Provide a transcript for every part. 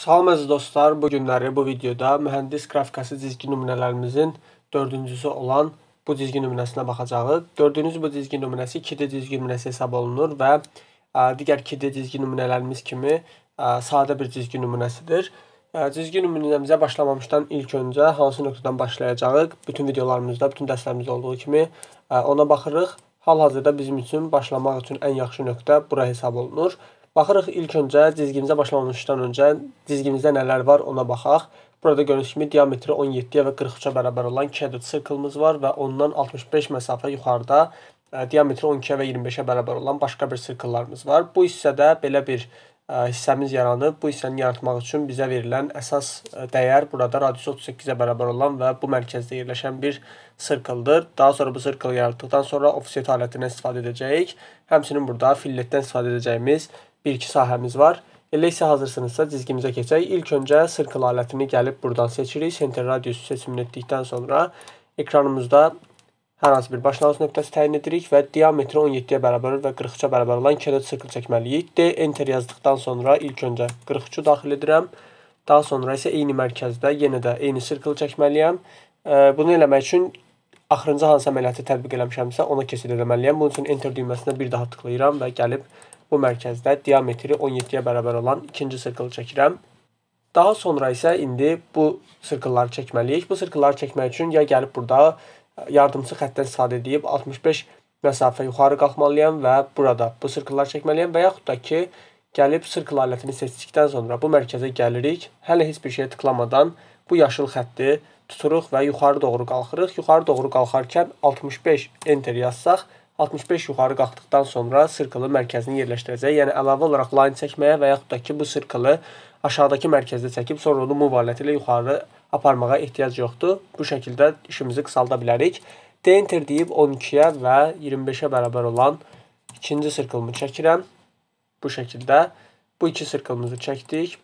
Salam əziz dostlar, bu günləri bu videoda mühəndis qrafikası cizgi nümunələrimizin dördüncüsü olan bu cizgi nümunəsinə baxacağıq. Gördüyünüz bu cizgi nümunəsi 2D cizgi nümunəsi hesab olunur və digər 2D cizgi nümunələrimiz kimi sadə bir cizgi nümunəsidir. Cizgi nümunəmizə başlamamışdan ilk öncə hansı nöqtədən başlayacağıq? Bütün videolarımızda, bütün dərslərimizdə olduğu kimi ona baxırıq. Hal-hazırda bizim üçün başlamaq üçün ən yaxşı nöqtə bura hesab olunur. Baxırıq ilk öncə cizgimizə başlamışdan öncə cizgimizdə nələr var ona baxaq. Burada gördüyünüz kimi diametri 17-yə və 43-ə bərabər olan 2 ədəd sirklımız var və ondan 65 məsafə yuxarıda e, diametri 12-yə və 25-ə bərabər olan başqa bir sirkllarımız var. Bu hissədə belə bir hissəmiz yaranıb. Bu hissəni yaratmaq üçün bizə verilən əsas dəyər burada radiusu 38-ə bərabər olan və bu mərkəzdə yerləşən bir sirkldır. Daha sonra bu sirklı yaratdıqdan sonra offset alətindən istifadə edəcəyik. Həmçinin burada filletdən istifadə edəcəyimiz bir-iki sahəmiz var. Elə isə hazırsınızsa cizgimizə keçək. İlk öncə sirkl alətini gəlib buradan seçirik. Center radiusu seçimini etdikdən sonra ekranımızda hər hansı bir başlanğıc nöqtəsi təyin edirik və diametri 17-yə bərabər və 40-a bərabər olan kənarlı sirkl çəkməliyik. D enter yazdıqdan sonra ilk öncə 40-ı daxil edirəm. Daha sonra isə eyni mərkəzdə yenə də eyni sirkl çəkməliyəm. Bunu eləmək üçün axırıncı hansı əməliyyatı tətbiq eləmişəmsə, ona keçid eləməliyəm. Bunun üçün enter düyməsinə bir daha tıklayıram və gəlib bu mərkəzdə diametri 17-yə bərabər olan ikinci sirkl çəkirəm. Daha sonra isə indi bu sirklları çəkməliyik. Bu sirklları çəkmək üçün ya gəlib burada yardımçı xəttdən istifadə edib 65 məsafə yuxarı qalxmalıyam və burada bu sirkllar çəkməliyəm və yaxud da ki, gəlib sirkl alətini seçdikdən sonra bu mərkəzə gəlirik. Hələ heç bir şeyə tıklamadan bu yaşıl xətti tuturuq və yuxarı doğru qalxırıq. Yuxarı doğru qalxarkən 65 enter yazsaq 65 yuxarı qalxdıqdan sonra sirkılı mərkəzini yerləşdirəcək. Yəni əlavə olaraq line çəkməyə və yaxud da ki, bu sirkılı aşağıdakı mərkəzdə çəkib sonra onu move aləti ilə yuxarı aparmağa ehtiyac yoxdur. Bu şəkildə işimizi qısalda bilərik. D enter deyib 12-yə və 25-ə bərabər olan ikinci sirkılımı çəkirəm. Bu şəkildə bu iki sirkılımızı çəkdik.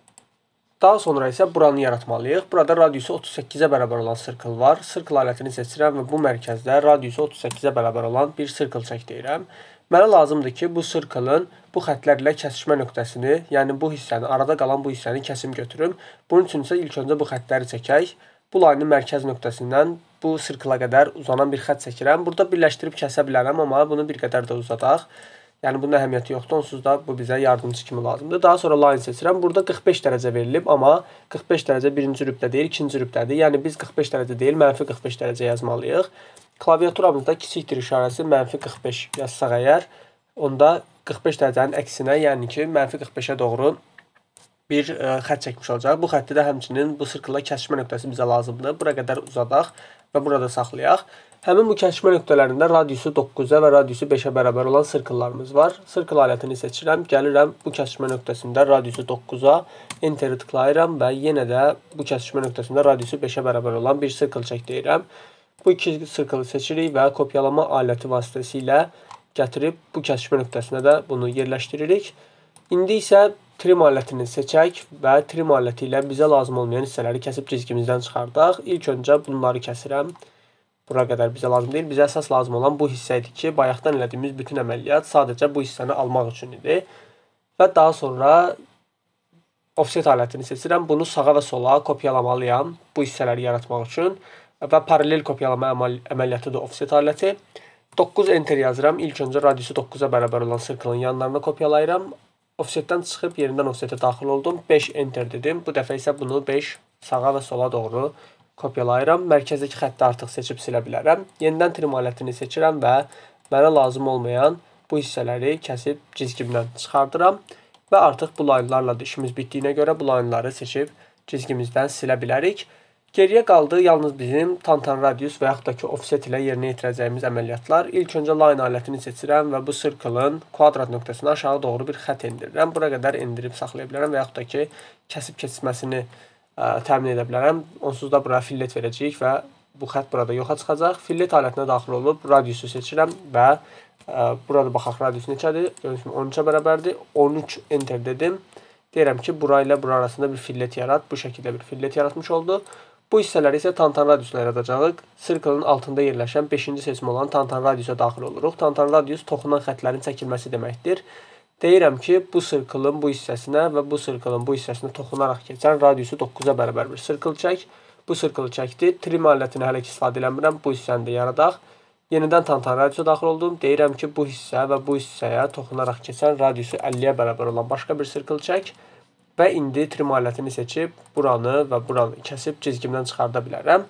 Daha sonra isə buranı yaratmalıyıq. Burada radiusu 38-ə bərabər olan sirkl var. Sirkl alətini seçirəm və bu mərkəzdə radiusu 38-ə bərabər olan bir sirkl çək deyirəm. Mənə lazımdır ki, bu sirklın bu xətlərlə kəsişmə nöqtəsini, yəni bu hissəni, arada qalan bu hissəni kəsim götürüm. Bunun üçün isə ilk öncə bu xətləri çəkək. Bu layının mərkəz nöqtəsindən bu sirkla qədər uzanan bir xətt çəkirəm. Burada birləşdirib kəsə bilərəm, amma bunu bir qədər də uzadaq. Yəni bunun əhəmiyyəti yoxdur. Onsuz da bu bizə yardımçı kimi lazımdır. Daha sonra line seçirəm. Burada 45 dərəcə verilib, amma 45 dərəcə birinci rübdə deyil, ikinci rübdədir. Yəni biz 45 dərəcə deyil, mənfi 45 dərəcə yazmalıyıq. Klaviaturamızda kiçikdir işarəsi mənfi 45 yazsaq əgər, onda 45 dərəcənin əksinə, yəni ki, mənfi 45-ə doğru bir e, xətt çəkmiş olacaq. Bu xətti də həmçinin bu sirkla kəsişmə nöqtəsi bizə lazımdır. Bura qədər uzadaq və burada saxlayaq. Həmin bu kəsişmə nöqtələrində radiusu 9-a və radiusu 5-ə bərabər olan sirkllarımız var. Sirkl alətini seçirəm, gəlirəm bu kəsişmə nöqtəsində radiusu 9-a, enteri tıklayıram və yenə də bu kəsişmə nöqtəsində radiusu 5-ə bərabər olan bir sirkl çək deyirəm. Bu iki sirklı seçirik və kopyalama aləti vasitəsilə gətirib bu kəsişmə nöqtəsinə də bunu yerləşdiririk. İndi isə trim alətini seçək və trim aləti ilə bizə lazım olmayan hissələri kəsib cizgimizdən çıxardaq. İlk öncə bunları kəsirəm. Bura qədər bizə lazım deyil. Bizə əsas lazım olan bu hissə idi ki, bayaqdan elədiyimiz bütün əməliyyat sadəcə bu hissəni almaq üçün idi. Və daha sonra offset alətini seçirəm. Bunu sağa və sola kopyalamalıyam bu hissələri yaratmaq üçün və paralel kopyalama əməliyyatı da offset aləti. 9 enter yazıram. İlk öncə radiusu 9-a bərabər olan sirklin yanlarına kopyalayıram. Offsetdən çıxıb yenidən offsetə daxil oldum. 5 enter dedim. Bu dəfə isə bunu 5 sağa və sola doğru kopyalayacağam Kopyalayıram. Mərkəzdəki xətti artıq seçib silə bilərəm. Yenidən trim alətini seçirəm və mənə lazım olmayan bu hissələri kəsib cizgimdən çıxardıram və artıq bu laynlarla da işimiz bitdiyinə görə bu laynları seçib cizgimizdən silə bilərik. Geriyə qaldı yalnız bizim tantan radius və yaxud da ki offset ilə yerinə yetirəcəyimiz əməliyyatlar. İlk öncə line alətini seçirəm və bu circle-ın kvadrat nöqtəsini aşağı doğru bir xətt endirirəm. Bura qədər endirib saxlaya bilərəm və yaxud da ki kəsib keçməsini seçirəm təmin edə bilərəm. Onsuz da bura fillet verəcəyik və bu xətt burada yoxa çıxacaq. Fillet alətinə daxil olub radiusu seçirəm və burada baxaq radius neçədir? Gördüyünüz kimi 13-ə bərabərdir. 13 enter dedim. Deyirəm ki, bura ilə bura arasında bir fillet yarat. Bu şəkildə bir fillet yaratmış oldu. Bu hissələri isə tantan radiusuna yaradacağıq. Sirklın altında yerləşən 5-ci seçim olan tantan radiusa daxil oluruq. Tantan radius toxunan xətlərin çəkilməsi deməkdir. Deyirəm ki, bu sirklın bu hissəsinə və bu sirklın bu hissəsinə toxunaraq keçən radiusu 9-a bərabər bir sirkl çək. Bu sirkl çəkdi. Trim alətini hələ ki istifadə eləmirəm. Bu hissəni də yaradaq. Yenidən tantan radiusa daxil oldum. Deyirəm ki, bu hissə və bu hissəyə toxunaraq keçən radiusu 50-yə bərabər olan başqa bir sirkl çək və indi trim alətini seçib buranı və buranı kəsib cizgimdən çıxarda bilərəm.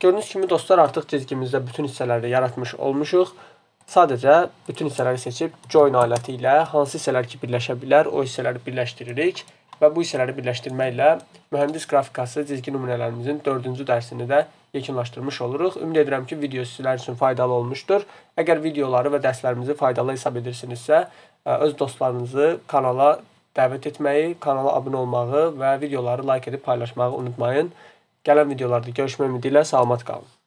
Gördüyünüz kimi dostlar, artıq cizgimizdə bütün hissələri yaratmış olmuşuq. Sadəcə bütün hissələri seçib join aləti ilə hansı hissələr ki birləşə bilər, o hissələri birləşdiririk və bu hissələri birləşdirməklə mühəndis qrafikası cizgi nümunələrimizin 4-cü dərsini də yekunlaşdırmış oluruq. Ümid edirəm ki, video sizlər üçün faydalı olmuşdur. Əgər videoları və dərslərimizi faydalı hesab edirsinizsə, öz dostlarınızı kanala dəvət etməyi, kanala abunə olmağı və videoları like edib paylaşmağı unutmayın. Gələn videolarda görüşmək ümidi ilə salamat qalın.